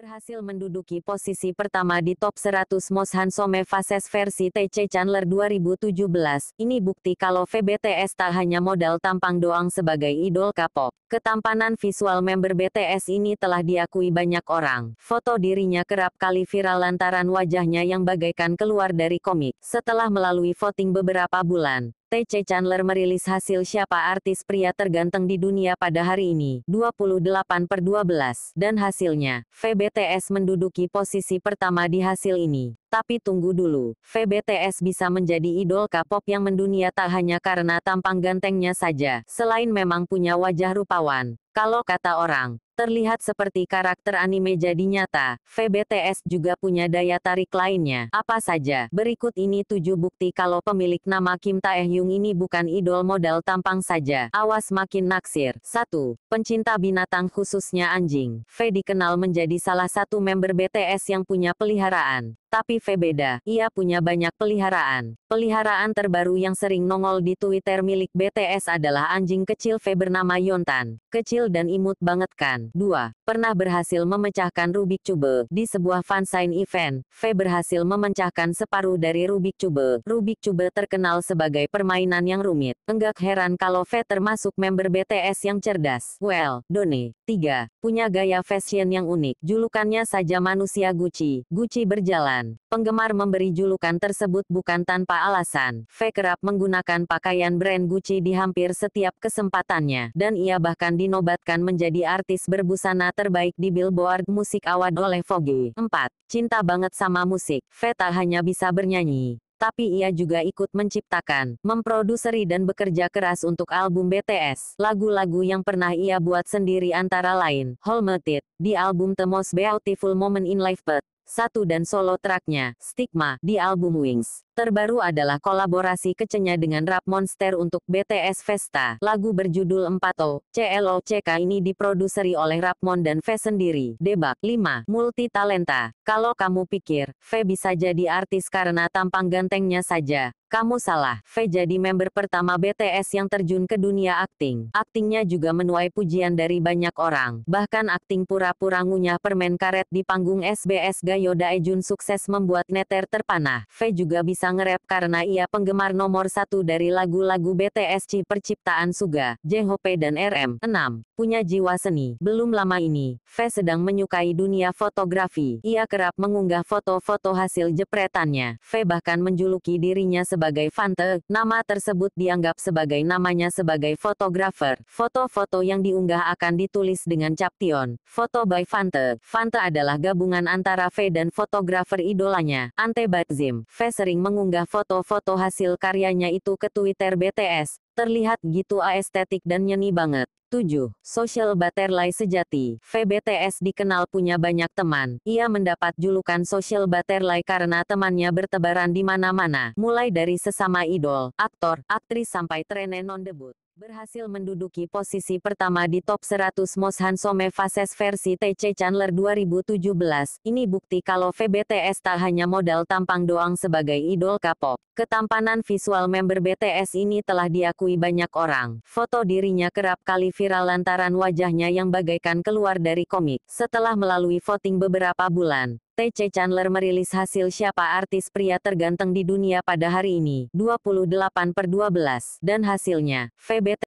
berhasil menduduki posisi pertama di top 100 Most Handsome Faces versi TC Chandler 2017. Ini bukti kalau VBTS tak hanya modal tampang doang sebagai idol K-pop. Ketampanan visual member BTS ini telah diakui banyak orang. Foto dirinya kerap kali viral lantaran wajahnya yang bagaikan keluar dari komik. Setelah melalui voting beberapa bulan, TC Chandler merilis hasil siapa artis pria terganteng di dunia pada hari ini, 28 per 12, dan hasilnya, VBTS menduduki posisi pertama di hasil ini. Tapi tunggu dulu, VBTS bisa menjadi idol K-pop yang mendunia tak hanya karena tampang gantengnya saja, selain memang punya wajah rupawan. Kalau kata orang, terlihat seperti karakter anime jadi nyata, VBTS juga punya daya tarik lainnya. Apa saja? Berikut ini 7 bukti kalau pemilik nama Kim Taehyung ini bukan idol model tampang saja. Awas makin naksir. 1. Pencinta binatang khususnya anjing. V dikenal menjadi salah satu member BTS yang punya peliharaan. Tapi V beda, ia punya banyak peliharaan. Peliharaan terbaru yang sering nongol di Twitter milik BTS adalah anjing kecil V bernama Yontan. Kecil dan imut banget kan? 2. Pernah berhasil memecahkan Rubik Cube. Di sebuah fansign event, V berhasil memecahkan separuh dari Rubik Cube. Rubik Cube terkenal sebagai permainan yang rumit. Enggak heran kalau V termasuk member BTS yang cerdas. Well, Done. 3. Punya gaya fashion yang unik. Julukannya saja manusia Gucci. Gucci berjalan penggemar memberi julukan tersebut bukan tanpa alasan. V kerap menggunakan pakaian brand Gucci di hampir setiap kesempatannya, dan ia bahkan dinobatkan menjadi artis berbusana terbaik di Billboard Musik Award oleh Vogue. 4. Cinta banget sama musik, V tak hanya bisa bernyanyi, tapi ia juga ikut menciptakan, memproduseri dan bekerja keras untuk album BTS. Lagu-lagu yang pernah ia buat sendiri antara lain, Holmeted, di album The Most Beautiful Moment in Life but. Satu dan solo tracknya, Stigma, di album Wings. Terbaru adalah kolaborasi kecenya dengan rap Monster untuk BTS Vesta. Lagu berjudul 4O, CLOCK ini diproduseri oleh Rapmon dan V sendiri. Debak 5. Multi talenta. Kalau kamu pikir, V bisa jadi artis karena tampang gantengnya saja, kamu salah. V jadi member pertama BTS yang terjun ke dunia akting. Aktingnya juga menuai pujian dari banyak orang. Bahkan akting pura-pura ngunyah permen karet di panggung SBS Gayo Daejun sukses membuat neter terpanah. V juga bisa nge-rap karena ia penggemar nomor satu dari lagu-lagu BTS C perciptaan Suga, JHP dan RM. 6. Punya jiwa seni. Belum lama ini, V sedang menyukai dunia fotografi. Ia kerap mengunggah foto-foto hasil jepretannya. V bahkan menjuluki dirinya sebagai Fante. Nama tersebut dianggap sebagai namanya sebagai fotografer. Foto-foto yang diunggah akan ditulis dengan caption. Foto by Fante. Fante adalah gabungan antara V dan fotografer idolanya, Ante Batzim. V sering mengunggah mengunggah foto-foto hasil karyanya itu ke Twitter BTS. Terlihat gitu estetik dan nyeni banget. 7. Social Butterfly sejati. VBTS dikenal punya banyak teman. Ia mendapat julukan Social Butterfly karena temannya bertebaran di mana-mana, mulai dari sesama idol, aktor, aktris sampai trenenon non-debut berhasil menduduki posisi pertama di top 100 Most Handsome Faces versi TC Chandler 2017. Ini bukti kalau VBTS tak hanya modal tampang doang sebagai idol K-pop. Ketampanan visual member BTS ini telah diakui banyak orang. Foto dirinya kerap kali viral lantaran wajahnya yang bagaikan keluar dari komik setelah melalui voting beberapa bulan. TC Chandler merilis hasil siapa artis pria terganteng di dunia pada hari ini, 28 per 12, dan hasilnya, VBT